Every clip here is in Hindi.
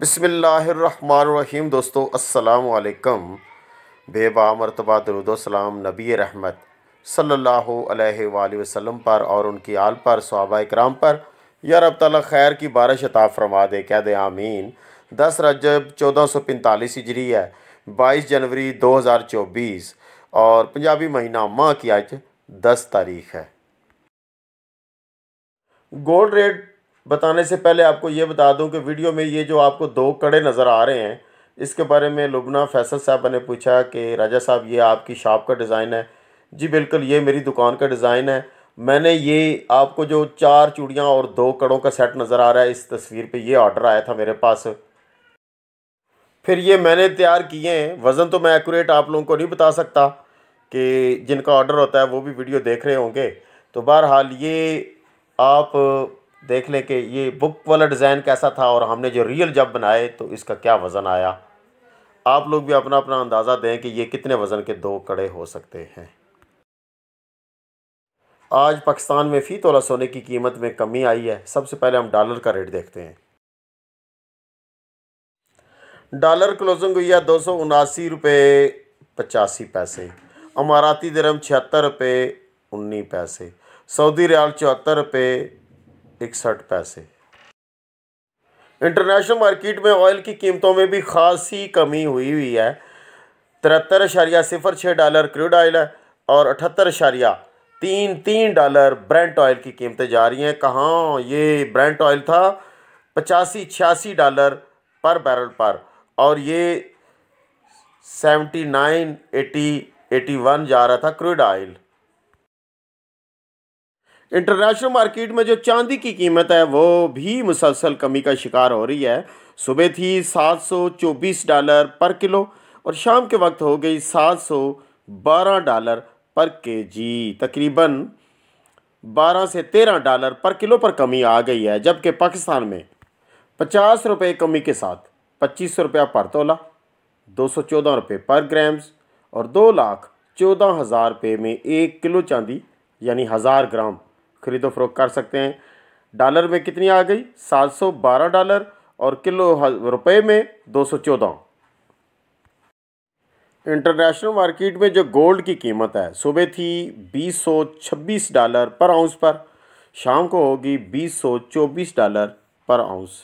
बसमीम दोस्तों असलकम बेबा मरतबा दरुदोसलाम नबी रहमत सल्ला वसम पर और उनकी आल पर सहाबा इक्राम पर या रब ताली खैर की बारिश अता फरमा दे कह दे आमीन दस रजब चौदह सौ पैंतालीस हिजरी है बाईस जनवरी दो हज़ार चौबीस और पंजाबी महीना माह की आज दस तारीख है गोल्ड रेट बताने से पहले आपको ये बता दूं कि वीडियो में ये जो आपको दो कड़े नज़र आ रहे हैं इसके बारे में लुबना फैसल साहब ने पूछा कि राजा साहब ये आपकी शॉप का डिज़ाइन है जी बिल्कुल ये मेरी दुकान का डिज़ाइन है मैंने ये आपको जो चार चूड़ियाँ और दो कड़ों का सेट नज़र आ रहा है इस तस्वीर पर ये ऑर्डर आया था मेरे पास फिर ये मैंने तैयार किए हैं वज़न तो मैं एकूरेट आप लोगों को नहीं बता सकता कि जिनका ऑर्डर होता है वो भी वीडियो देख रहे होंगे तो बहरहाल ये आप देख लें कि ये बुक वाला डिज़ाइन कैसा था और हमने जो रियल जब बनाए तो इसका क्या वज़न आया आप लोग भी अपना अपना अंदाज़ा दें कि ये कितने वज़न के दो कड़े हो सकते हैं आज पाकिस्तान में फ़ी तोला सोने की कीमत में कमी आई है सबसे पहले हम डॉलर का रेट देखते हैं डॉलर क्लोजिंग हुई है दो सौ उनासी रुपये पचासी पैसे अमाराती दरम छिहत्तर रुपये उन्नीस पैसे सऊदी रियाल चौहत्तर रुपये इकसठ पैसे इंटरनेशनल मार्केट में ऑयल की कीमतों में भी खासी कमी हुई हुई है तिहत्तर अशारिया सिफर छः डॉलर क्रूड ऑयल है और अठहत्तर अशारिया तीन तीन डॉलर ब्रेंट ऑयल की कीमतें जा रही हैं कहाँ ये ब्रेंट ऑयल था पचासी छियासी डॉलर पर बैरल पर और ये seventy nine eighty eighty one जा रहा था क्रूड ऑयल इंटरनेशनल मार्केट में जो चांदी की कीमत है वो भी मुसलसल कमी का शिकार हो रही है सुबह थी 724 डॉलर पर किलो और शाम के वक्त हो गई 712 डॉलर पर के जी तकरीबन 12 से 13 डॉलर पर किलो पर कमी आ गई है जबकि पाकिस्तान में पचास रुपये कमी के साथ पच्चीस सौ रुपया पर तोला दो सौ चौदह रुपये पर ग्राम्स और दो लाख चौदह हज़ार रुपये में एक किलो चांदी यानी हज़ार ग्राम खरीदो फरोख कर सकते हैं डॉलर में कितनी आ गई 712 डॉलर और किलो रुपए में 214 इंटरनेशनल मार्केट में जो गोल्ड की कीमत है सुबह थी 2026 डॉलर पर आउंस पर शाम को होगी 2024 डॉलर पर आउंस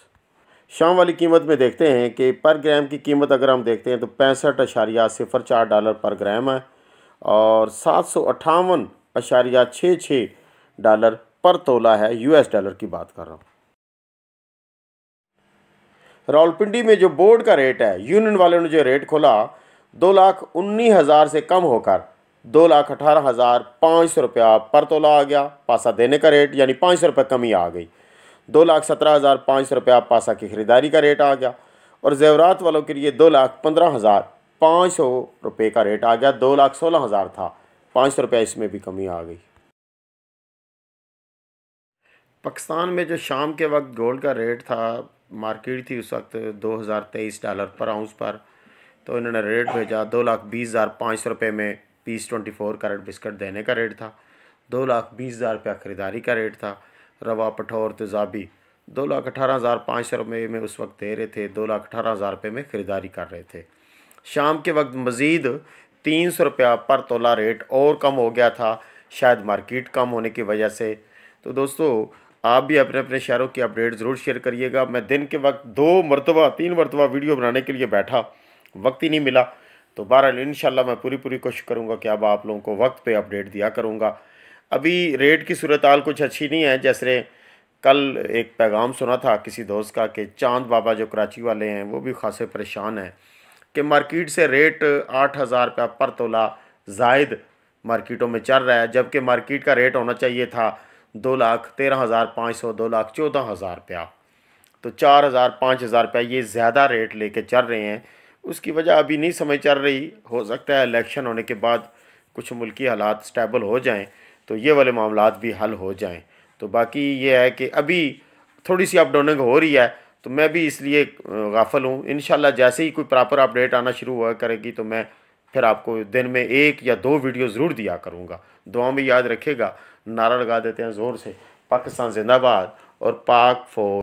शाम वाली कीमत में देखते हैं कि पर ग्राम की कीमत अगर हम देखते हैं तो पैंसठ अशारिया सिफर चार डॉलर पर ग्राम है और सात सौ अट्ठावन अशारिया छः छः डॉलर पर तोला है यूएस डॉलर की बात कर रहा हूँ रावलपिंडी में जो बोर्ड का रेट है यूनियन वालों ने जो रेट खोला दो लाख उन्नीस हज़ार से कम होकर दो लाख अठारह हज़ार पाँच सौ रुपया पर तोला आ गया पासा देने का रेट यानी पाँच सौ रुपये कमी आ गई दो लाख सत्रह हज़ार पाँच सौ रुपया पासा की ख़रीदारी का रेट आ गया और जेवरात वालों के लिए दो लाख पंद्रह हज़ार पाँच सौ रुपये का रेट आ गया दो लाख सोलह हज़ार था पाँच सौ रुपया इसमें भी कमी आ गई पाकिस्तान में जो शाम के वक्त गोल्ड का रेट था मार्केट थी उस वक्त 2023 डॉलर पर आउंस पर तो इन्होंने रेट भेजा दो लाख बीस हज़ार पाँच सौ रुपये में piece twenty four carat biscuit देने का रेट था दो लाख बीस हज़ार रुपया ख़रीदारी का रेट था रवा पठौर तेजाबी दो लाख अठारह हज़ार पाँच सौ रुपये में उस वक्त दे रहे थे दो लाख अठारह हज़ार रुपये में ख़रीदारी कर रहे थे शाम के वक्त मज़ीद तीन सौ रुपया पर तोला रेट और कम हो गया था शायद मार्केट कम होने की वजह से तो दोस्तों आप भी अपने अपने शहरों की अपडेट ज़रूर शेयर करिएगा मैं दिन के वक्त दो मरतबा तीन मरतबा वीडियो बनाने के लिए बैठा वक्त ही नहीं मिला तो बहरहाल इन मैं पूरी पूरी कोशिश करूँगा कि अब आप लोगों को वक्त पर अपडेट दिया करूँगा अभी रेट की सूरत कुछ अच्छी नहीं है जैसे कल एक पैगाम सुना था किसी दोस्त का कि चांद बाबा जो कराची वाले हैं वो भी खासे परेशान हैं कि मार्केट से रेट आठ हज़ार रुपया पर तोला जायद मार्केटों में चल रहा है जबकि मार्केट का रेट होना चाहिए था दो लाख तेरह हज़ार पाँच सौ दो लाख चौदह हज़ार रुपया तो चार हज़ार पाँच हज़ार रुपया ये ज़्यादा रेट लेके चल रहे हैं उसकी वजह अभी नहीं समझ चल रही हो सकता है इलेक्शन होने के बाद कुछ मुल्की हालात स्टेबल हो जाएं तो ये वाले मामला भी हल हो जाएं तो बाकी ये है कि अभी थोड़ी सी अपडाउनिंग हो रही है तो मैं भी इसलिए गाफल हूँ इन जैसे ही कोई प्रॉपर अपडेट आना शुरू हुआ करेगी तो मैं फिर आपको दिन में एक या दो वीडियो ज़रूर दिया करूँगा दुआ में याद रखेगा नारा लगा देते हैं ज़ोर से पाकिस्तान जिंदाबाद और पाक फौज